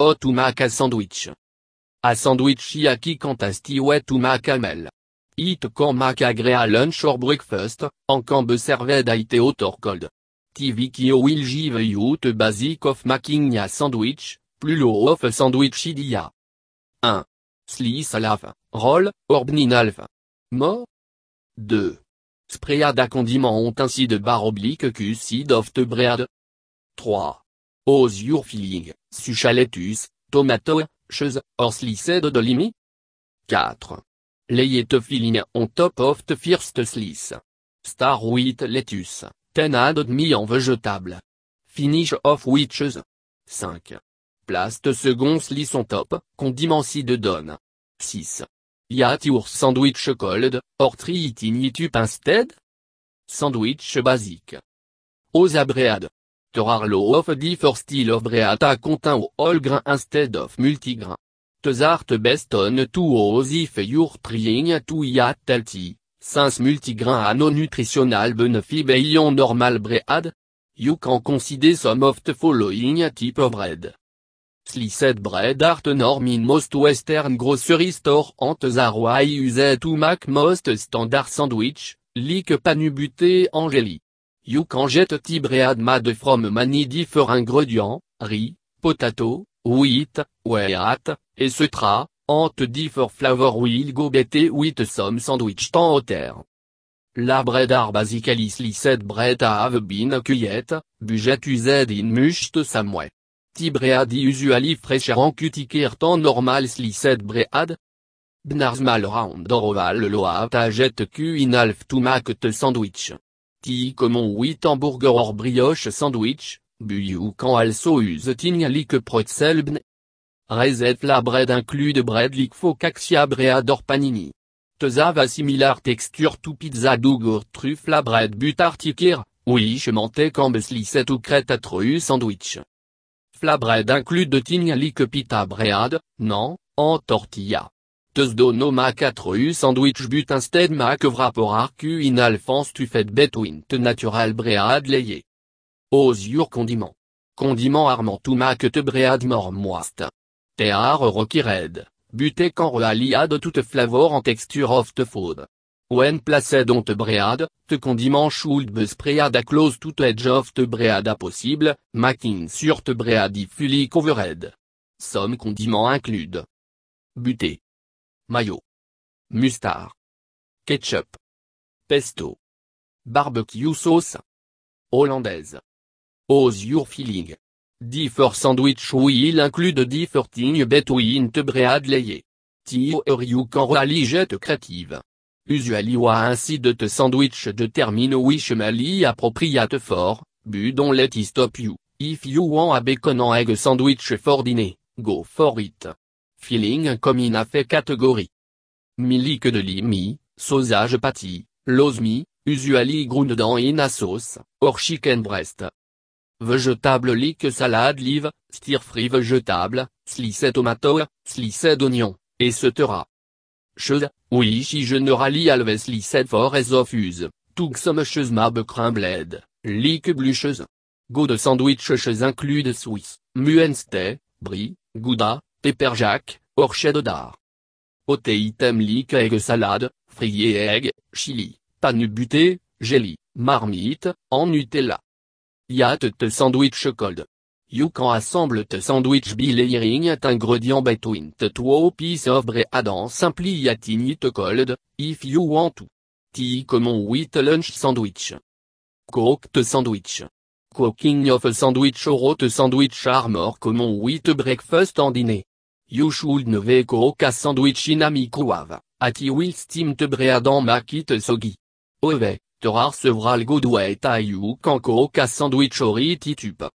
Hot a sandwich. A sandwich yaki kantasti wet macamel. mel. It mac maka à lunch or breakfast, en cambe be served either hot or cold. qui will give you the basic of making a sandwich, plus low of sandwich idia. 1. Slice lava, roll, or alf. More? 2. Spread a condiment ont ainsi de bar oblique seed of the bread. 3. Ose your feeling. Suchaletus, tomato, hors-slices de limi. 4. Leietophilina on top of the first slice. Star wheat lettuce, ten add demi en vegetable. Finish of witches. 5. Place de second slice on top, condiment de donne. 6. Yat your sandwich cold, or treat in instead? Sandwich basique. Aux abréades arlo are low of differ style of breata contain all grain instead of multigrain. tezart best on to if you're trying to eat healthy, since multigrain are no nutritional benefit beyond normal bread. You can consider some of the following type of bread. Sliced bread art norm in most western grocery store en are why use to make most standard sandwich, like panubuté en You can get tibread bread from many different ingredients, riz, potato, wheat, wheat, etc., and different flavor will go better with some sandwich tan hauteur. La bread are basically sliced bread have been cueillette, budget used in mushed samway. Tibread bread usually fresher and tant normal sliced bread, Bnarsmal round or oval ta jet in half to make the sandwich. Comme common wheat hamburger or brioche sandwich, buyou quand can also use tignalic like bne. Reset la bread include bread lik focaccia bread or panini. These a similar texture to pizza dougour la bread but oui which mentec quand set ou true sandwich. Flabred inclut de tignalic pita bread, non, en tortilla no ma 4u sandwich but instead ma mac por arcu in tu alphonse fait te natural bread layé. Os your condiment. Condiment armant ma que te bread more moist. Te are rocky red, buté quand de toute flavor en texture of the food. When placed on te bread, te condiment should be spread a close to edge of te bread a possible, making sure te bread if fully covered. Some condiment include. Buté mayo. Mustard. Ketchup. Pesto. Barbecue sauce. Hollandaise. How's your feeling. Differ sandwich will include differting between the bread layer. Theory you can get creative. Usually wa ainsi de te sandwich de termino wish mali appropriate for, but don't let it stop you, if you want a bacon and egg sandwich for dinner, go for it feeling comme in a fait catégorie. Milik de limi, sausage patty, l'osmi, usuali ground dans in a sauce, or chicken breast. Vegetable like salade live, stir free vegetable, slice tomato, d'oignon, et etc. Chose, oui si je ne sliced for as of use, tout some cheese mab crumbled, lique blucheuse. Go de sandwiches include Swiss, muenste, Brie, Gouda, pepperjack, orchid d'art. Autre item like egg salade, frié egg, chili, panu buté, jelly, marmite, en Nutella. Yat te sandwich cold. You can assemble te sandwich by layering at ingredient between two pieces of bread and simply in it cold, if you want to. Tea common with lunch sandwich. Cooked sandwich. Cooking of sandwich or hot sandwich are more common with breakfast and dinner. You should never cook a sandwich in a microwave, at you will steam to bread and make it soggy. Ove, there are several good to you can cook a sandwich or eat it up.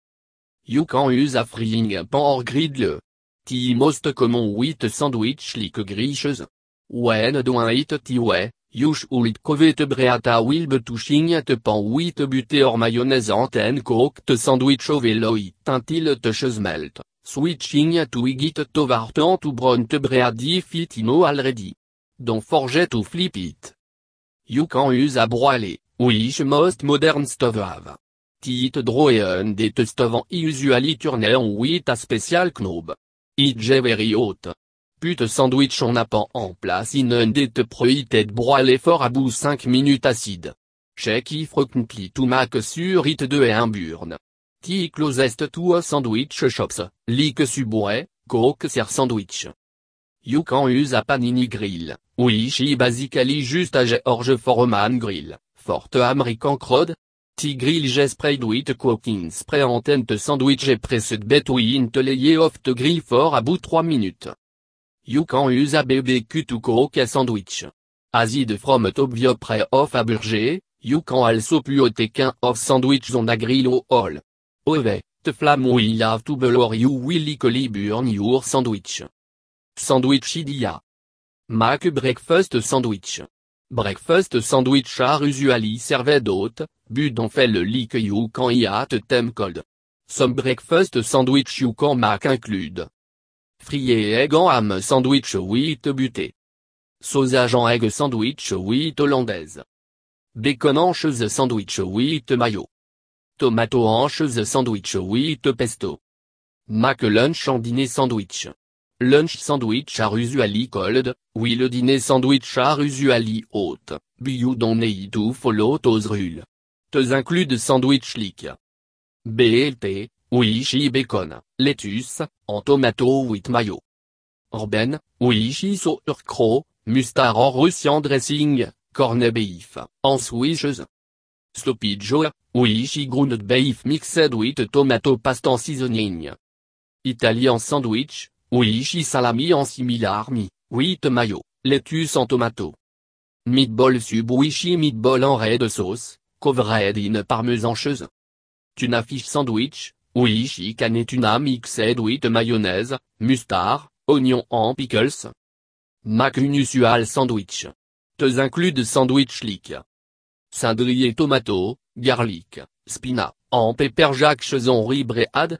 You can use a frying pan or griddle. The most common wheat sandwich like grishes. When doing it the way, you should cover the bread will be touching the pan with butter or mayonnaise and then cook the sandwich over it until it touches melt switching to igit to to Brown to it ino already. Don't forget to flip it. You can use a broiler, which most modern stove have. Tit drawn det stove usually turn on with a special knob. It's very hot. Put sandwich on a pan en place in un det broil broilé for about 5 minutes acide. Check if frequently to make sure it de un burn. Qui closest to sandwich shops, like Subway, Coke ser sandwich. You can use a panini grill, which is basically just a George Foreman grill, forte American crowd. T grill j'ai sprayed with cooking spray on sandwich et pressed between the layer of the grill for about 3 minutes. You can use a BBQ to cook a sandwich. Aside from Tobio pre-off a burger, you can also put a of sandwich on a grill or all. Ove, te flamme we have to belor you willy burn your sandwich. Sandwich idia. Mac breakfast sandwich. Breakfast sandwich are usually served hot, but on fait le lick you can eat them cold. Some breakfast sandwich you can mac include. Frier egg and ham sandwich with buté. Sausage en egg sandwich with hollandaise. Bacon cheese sandwich with mayo. Tomato hanches sandwich with pesto. Mac lunch en dîner sandwich. Lunch sandwich are usually cold, le dîner sandwich are usually hot, biou you don't need follow those rules. Those include sandwich lick. BLT, Wishi bacon, lettuce, en tomato with mayo. Orben, Wishi sauerkraut, mustard en Russian dressing, corned beef, en Swishes Sloppy Joe, Wishi Ground Beef Mixed with Tomato Paste en Seasoning. Italian Sandwich, Wishi Salami en Similar Mi, with Mayo, Lettuce en Tomato. Meatball Sub Wishi Meatball en Red Sauce, Covered in Parmesan Cheese. Tuna Fish Sandwich, Wishi canetuna Tuna Mixed with Mayonnaise, Mustard, Oignon en Pickles. Mac Sandwich. Te include Sandwich Lick cindrier tomato, garlic, spina, en pepperjack chesonri bréade.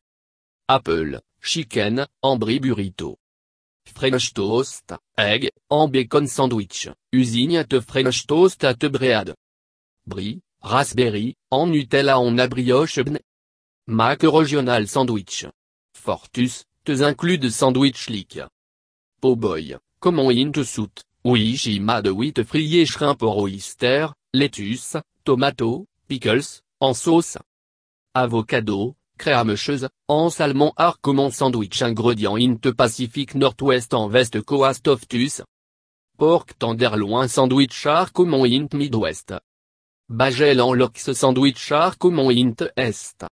Apple, chicken, en brie burrito. French toast, egg, en bacon sandwich, usine te French toast à te bréade. Brie, raspberry, en Nutella en abrioche bne. Mac regional sandwich. Fortus, te inclus de sandwich lick. Po boy, comment in te soute, oui de wheat frié shrimp or oyster, lettuce, tomato, pickles, en sauce. Avocado, créamecheuse, en salmon Arcomon sandwich ingrédients Int Pacific Northwest en veste Coast of Tus. Pork tenderloin sandwich Arcomon int Int Midwest. Bagel en lox sandwich Arcomon Int Est.